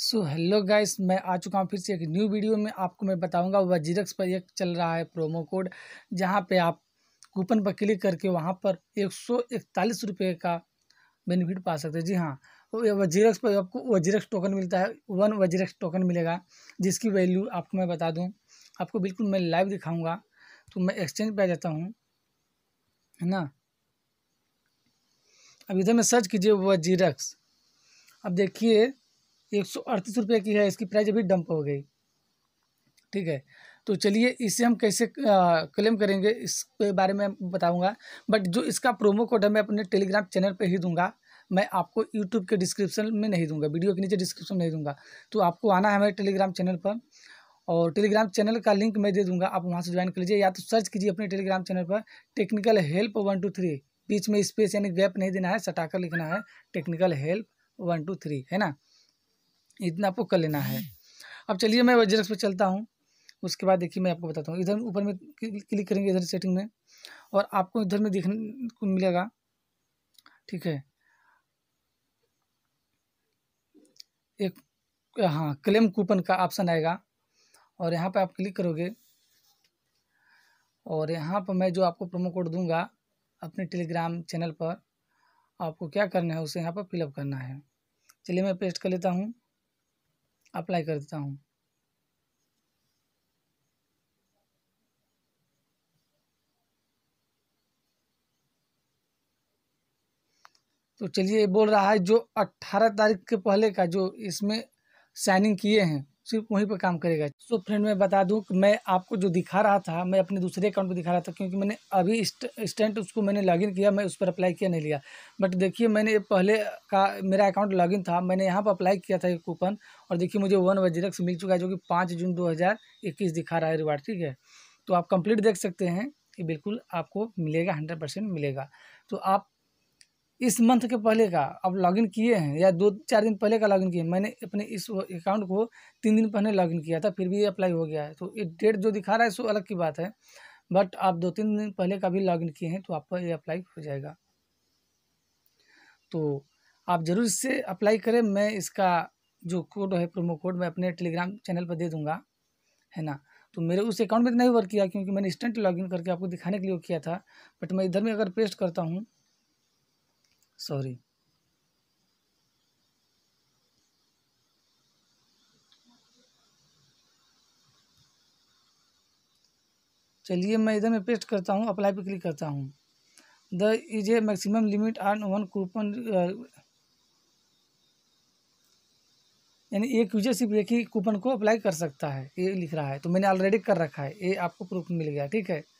so hello guys मैं आ चुका हूँ फिर से एक न्यू वीडियो में आपको मैं बताऊंगा वजीरक्स पर एक चल रहा है प्रोमो कोड जहाँ पे आप कूपन पर क्लिक करके वहाँ पर एक सौ इकतालीस रुपये का बेनिफिट पा सकते हैं जी हाँ तो वजीरक्स पर आपको वजीरक्स टोकन मिलता है वन वजीरक्स टोकन मिलेगा जिसकी वैल्यू आपको मैं बता दूँ आपको बिल्कुल मैं लाइव दिखाऊँगा तो मैं एक्सचेंज पर आ जाता हूँ है ना अब इधर में सर्च कीजिए वजीरक्स अब देखिए एक सौ अड़तीस रुपये की है इसकी प्राइस अभी डंप हो गई ठीक है तो चलिए इसे हम कैसे क्लेम करेंगे इसके बारे में बताऊंगा बट जो इसका प्रोमो कोड है मैं अपने टेलीग्राम चैनल पे ही दूंगा मैं आपको यूट्यूब के डिस्क्रिप्शन में नहीं दूंगा वीडियो के नीचे डिस्क्रिप्शन में नहीं दूंगा तो आपको आना है हमारे टेलीग्राम चैनल पर और टेलीग्राम चैनल का लिंक मैं दे दूंगा आप वहाँ से ज्वाइन कर लीजिए या तो सर्च कीजिए अपने टेलीग्राम चैनल पर technical help one two three बीच में स्पेस यानी गैप नहीं देना है सटाकर लिखना है technical help one two three है ना इतना आपको कर लेना है अब चलिए मैं जेरक्स पर चलता हूँ उसके बाद देखिए मैं आपको बताता हूँ इधर ऊपर में क्लिक करेंगे इधर सेटिंग में और आपको इधर में देखने को मिलेगा ठीक है एक हाँ क्लेम कूपन का ऑप्शन आएगा और यहाँ पर आप क्लिक करोगे और यहाँ पर मैं जो आपको प्रोमो कोड दूंगा अपने टेलीग्राम चैनल पर आपको क्या करना है उसे यहाँ पर फिलअप करना है चलिए मैं पेस्ट कर लेता हूँ अप्लाई कर देता हूँ तो चलिए बोल रहा है जो अट्ठारह तारीख के पहले का जो इसमें साइनिंग किए हैं सिर्फ वहीं पर काम करेगा सो फ्रेंड मैं बता दूं कि मैं आपको जो दिखा रहा था मैं अपने दूसरे अकाउंट पर दिखा रहा था क्योंकि मैंने अभी इंस्टेंट उसको मैंने लॉगिन किया मैं उस पर अप्लाई किया नहीं लिया बट देखिए मैंने पहले का मेरा अकाउंट लॉगिन था मैंने यहाँ पर अप्लाई किया था एक कूपन और देखिए मुझे वन वजीरक्स मिल चुका है जो कि पाँच जून दो दिखा रहा है रिवार्ड ठीक है तो आप कंप्लीट देख सकते हैं कि बिल्कुल आपको मिलेगा हंड्रेड परसेंट मिलेगा तो आप इस मंथ के पहले का अब लॉगिन किए हैं या दो चार दिन पहले का लॉगिन किए मैंने अपने इस अकाउंट को तीन दिन पहले लॉगिन किया था फिर भी अप्लाई हो गया है तो ये डेट जो दिखा रहा है सो अलग की बात है बट आप दो तीन दिन पहले का भी लॉगिन किए हैं तो आपका ये अप्लाई हो जाएगा तो आप ज़रूर इससे अप्लाई करें मैं इसका जो कोड है प्रोमो कोड मैं अपने टेलीग्राम चैनल पर दे दूँगा है ना तो मेरे उस अकाउंट में नहीं वर्क किया क्योंकि मैंने इंस्टेंट लॉगिन करके आपको दिखाने के लिए किया था बट मैं इधर में अगर पेस्ट करता हूँ सॉरी चलिए मैं इधर में पेस्ट करता हूँ अप्लाई पे क्लिक करता हूँ there is a maximum limit on one coupon यानी एक यूजर सिर्फ एक ही कूपन को अप्लाई कर सकता है ये लिख रहा है तो मैंने ऑलरेडी कर रखा है ये आपको प्रूफ मिल गया ठीक है